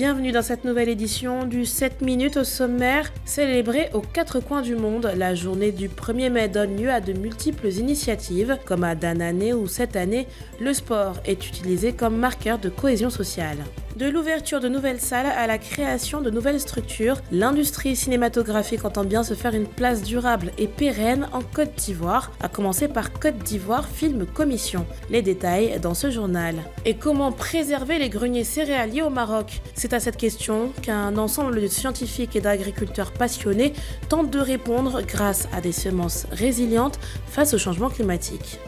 bienvenue dans cette nouvelle édition du 7 minutes au sommaire. Célébrée aux quatre coins du monde, la journée du 1er mai donne lieu à de multiples initiatives, comme à Danané ou cette année, le sport est utilisé comme marqueur de cohésion sociale de l'ouverture de nouvelles salles à la création de nouvelles structures, l'industrie cinématographique entend bien se faire une place durable et pérenne en Côte d'Ivoire, à commencer par Côte d'Ivoire Film Commission. Les détails dans ce journal. Et comment préserver les greniers céréaliers au Maroc C'est à cette question qu'un ensemble de scientifiques et d'agriculteurs passionnés tentent de répondre grâce à des semences résilientes face au changement climatique.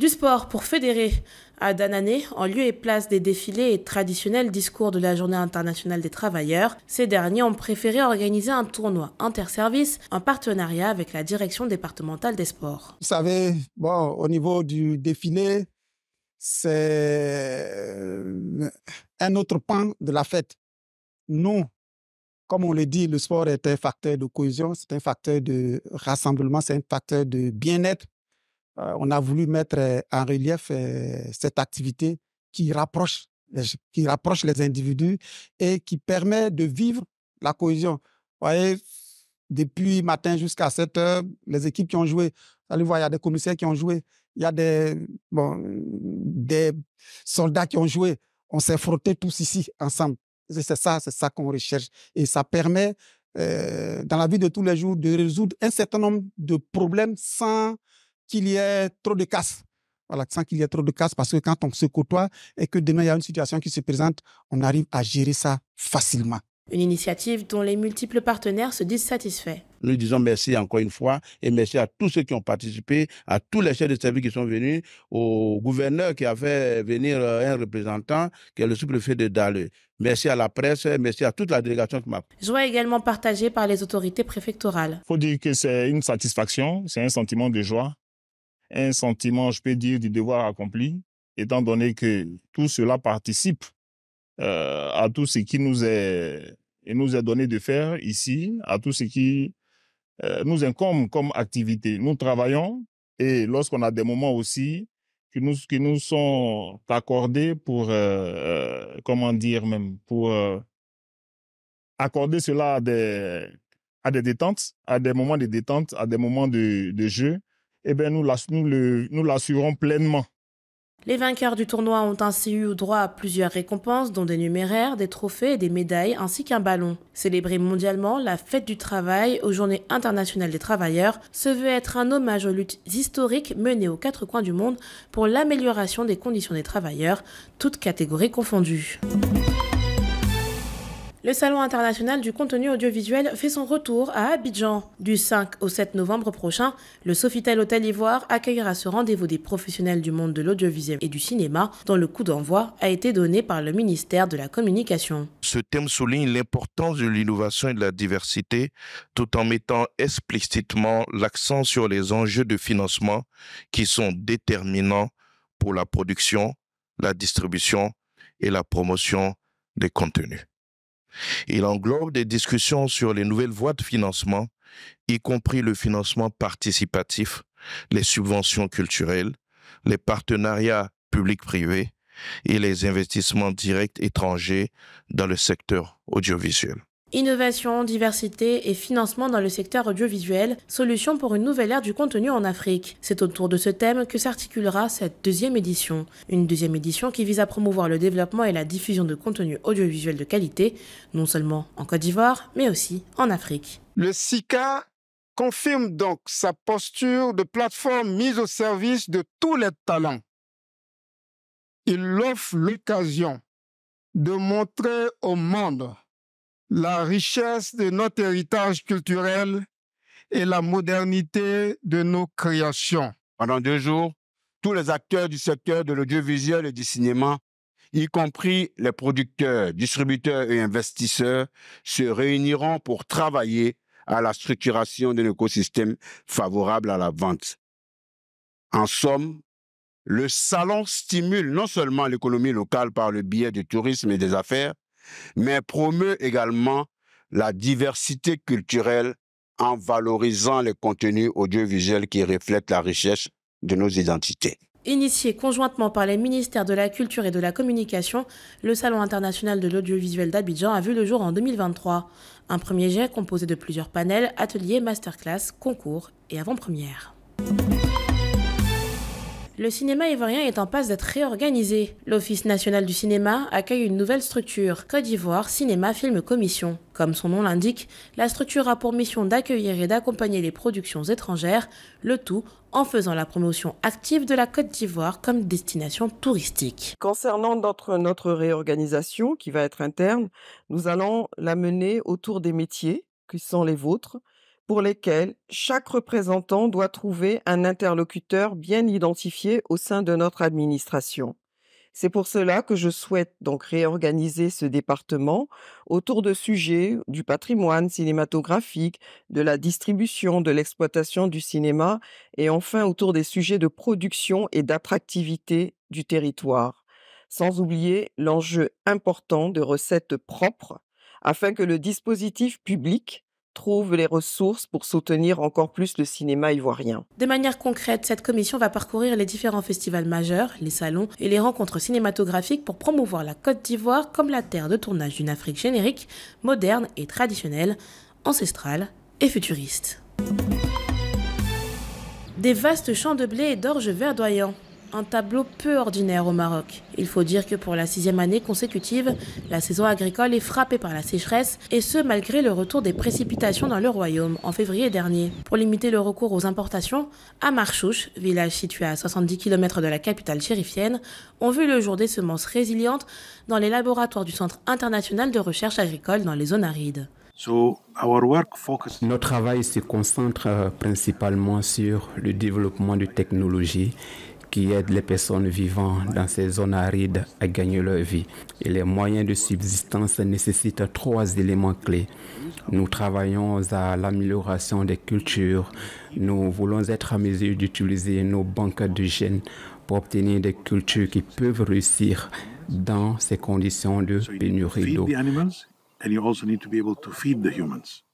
Du sport pour fédérer à Danané, en lieu et place des défilés et traditionnels discours de la Journée internationale des travailleurs, ces derniers ont préféré organiser un tournoi interservice en partenariat avec la direction départementale des sports. Vous savez, bon, au niveau du défilé, c'est euh, un autre pan de la fête. Nous, comme on le dit, le sport est un facteur de cohésion, c'est un facteur de rassemblement, c'est un facteur de bien-être euh, on a voulu mettre euh, en relief euh, cette activité qui rapproche, qui rapproche les individus et qui permet de vivre la cohésion. Vous voyez, depuis matin jusqu'à 7 heures, les équipes qui ont joué, allez voir, il y a des commissaires qui ont joué, il y a des, bon, des soldats qui ont joué. On s'est frottés tous ici ensemble. C'est ça, c'est ça qu'on recherche. Et ça permet, dans la vie de tous les jours, de résoudre un certain nombre de problèmes sans qu'il y ait trop de casse. Voilà, sans qu'il y ait trop de casse, parce que quand on se côtoie et que demain il y a une situation qui se présente, on arrive à gérer ça facilement. Une initiative dont les multiples partenaires se disent satisfaits. Nous disons merci encore une fois et merci à tous ceux qui ont participé, à tous les chefs de service qui sont venus, au gouverneur qui a fait venir euh, un représentant, qui est le sous-préfet de Dalle. Merci à la presse, merci à toute la délégation qui m'a. Joie également partagée par les autorités préfectorales. Il faut dire que c'est une satisfaction, c'est un sentiment de joie un sentiment, je peux dire, du devoir accompli, étant donné que tout cela participe euh, à tout ce qui nous est, et nous est donné de faire ici, à tout ce qui euh, nous incombe comme activité. Nous travaillons et lorsqu'on a des moments aussi qui nous, qui nous sont accordés pour, euh, comment dire même, pour accorder cela à des, à des détentes, à des moments de détente, à des moments de jeu, eh ben, nous l'assurons pleinement. Les vainqueurs du tournoi ont ainsi eu droit à plusieurs récompenses, dont des numéraires, des trophées et des médailles, ainsi qu'un ballon. Célébrée mondialement la fête du travail aux Journées internationales des travailleurs se veut être un hommage aux luttes historiques menées aux quatre coins du monde pour l'amélioration des conditions des travailleurs, toutes catégories confondues. Le Salon international du contenu audiovisuel fait son retour à Abidjan. Du 5 au 7 novembre prochain, le Sofitel Hôtel Ivoire accueillera ce rendez-vous des professionnels du monde de l'audiovisuel et du cinéma, dont le coup d'envoi a été donné par le ministère de la Communication. Ce thème souligne l'importance de l'innovation et de la diversité, tout en mettant explicitement l'accent sur les enjeux de financement qui sont déterminants pour la production, la distribution et la promotion des contenus. Il englobe des discussions sur les nouvelles voies de financement, y compris le financement participatif, les subventions culturelles, les partenariats publics-privés et les investissements directs étrangers dans le secteur audiovisuel. Innovation, diversité et financement dans le secteur audiovisuel, solution pour une nouvelle ère du contenu en Afrique. C'est autour de ce thème que s'articulera cette deuxième édition. Une deuxième édition qui vise à promouvoir le développement et la diffusion de contenus audiovisuels de qualité, non seulement en Côte d'Ivoire, mais aussi en Afrique. Le SICA confirme donc sa posture de plateforme mise au service de tous les talents. Il offre l'occasion de montrer au monde la richesse de notre héritage culturel et la modernité de nos créations. Pendant deux jours, tous les acteurs du secteur de l'audiovisuel et du cinéma, y compris les producteurs, distributeurs et investisseurs, se réuniront pour travailler à la structuration d'un écosystème favorable à la vente. En somme, le salon stimule non seulement l'économie locale par le biais du tourisme et des affaires, mais promeut également la diversité culturelle en valorisant les contenus audiovisuels qui reflètent la richesse de nos identités. Initié conjointement par les ministères de la Culture et de la Communication, le Salon international de l'audiovisuel d'Abidjan a vu le jour en 2023. Un premier jet composé de plusieurs panels, ateliers, masterclass, concours et avant-premières. Le cinéma ivoirien est en passe d'être réorganisé. L'Office national du cinéma accueille une nouvelle structure, Côte d'Ivoire Cinéma Film Commission. Comme son nom l'indique, la structure a pour mission d'accueillir et d'accompagner les productions étrangères, le tout en faisant la promotion active de la Côte d'Ivoire comme destination touristique. Concernant notre, notre réorganisation qui va être interne, nous allons la mener autour des métiers qui sont les vôtres, pour lesquels chaque représentant doit trouver un interlocuteur bien identifié au sein de notre administration. C'est pour cela que je souhaite donc réorganiser ce département autour de sujets du patrimoine cinématographique, de la distribution, de l'exploitation du cinéma et enfin autour des sujets de production et d'attractivité du territoire. Sans oublier l'enjeu important de recettes propres afin que le dispositif public trouve les ressources pour soutenir encore plus le cinéma ivoirien. De manière concrète, cette commission va parcourir les différents festivals majeurs, les salons et les rencontres cinématographiques pour promouvoir la Côte d'Ivoire comme la terre de tournage d'une Afrique générique, moderne et traditionnelle, ancestrale et futuriste. Des vastes champs de blé et d'orge verdoyants, un tableau peu ordinaire au Maroc. Il faut dire que pour la sixième année consécutive, la saison agricole est frappée par la sécheresse, et ce malgré le retour des précipitations dans le royaume en février dernier. Pour limiter le recours aux importations, à Marchouche, village situé à 70 km de la capitale chérifienne, on vu le jour des semences résilientes dans les laboratoires du Centre international de recherche agricole dans les zones arides. Notre travail se concentre euh, principalement sur le développement de technologies qui aident les personnes vivant dans ces zones arides à gagner leur vie. Et les moyens de subsistance nécessitent trois éléments clés. Nous travaillons à l'amélioration des cultures. Nous voulons être à mesure d'utiliser nos banques de gènes pour obtenir des cultures qui peuvent réussir dans ces conditions de pénurie d'eau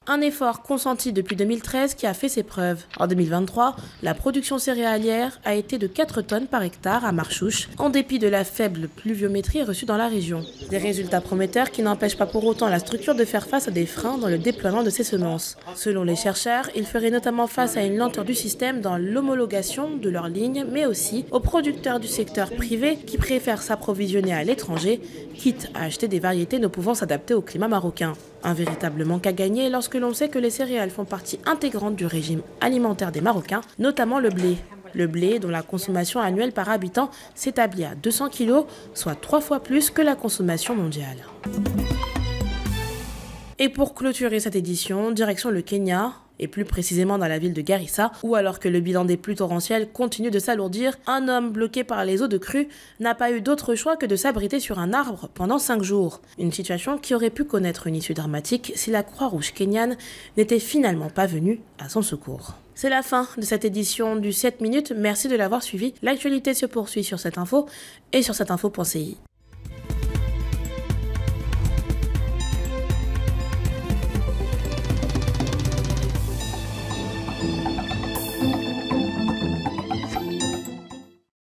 un effort consenti depuis 2013 qui a fait ses preuves. En 2023, la production céréalière a été de 4 tonnes par hectare à Marchouche, en dépit de la faible pluviométrie reçue dans la région. Des résultats prometteurs qui n'empêchent pas pour autant la structure de faire face à des freins dans le déploiement de ses semences. Selon les chercheurs, ils feraient notamment face à une lenteur du système dans l'homologation de leurs lignes, mais aussi aux producteurs du secteur privé qui préfèrent s'approvisionner à l'étranger, quitte à acheter des variétés ne pouvant s'adapter au climat marocain. Un véritable manque à gagner lorsque l'on sait que les céréales font partie intégrante du régime alimentaire des Marocains, notamment le blé. Le blé, dont la consommation annuelle par habitant s'établit à 200 kg, soit trois fois plus que la consommation mondiale. Et pour clôturer cette édition, direction le Kenya, et plus précisément dans la ville de Garissa, où alors que le bilan des pluies torrentielles continue de s'alourdir, un homme bloqué par les eaux de crue n'a pas eu d'autre choix que de s'abriter sur un arbre pendant 5 jours. Une situation qui aurait pu connaître une issue dramatique si la Croix-Rouge kenyane n'était finalement pas venue à son secours. C'est la fin de cette édition du 7 minutes. Merci de l'avoir suivi. L'actualité se poursuit sur cette info et sur cette info.ci.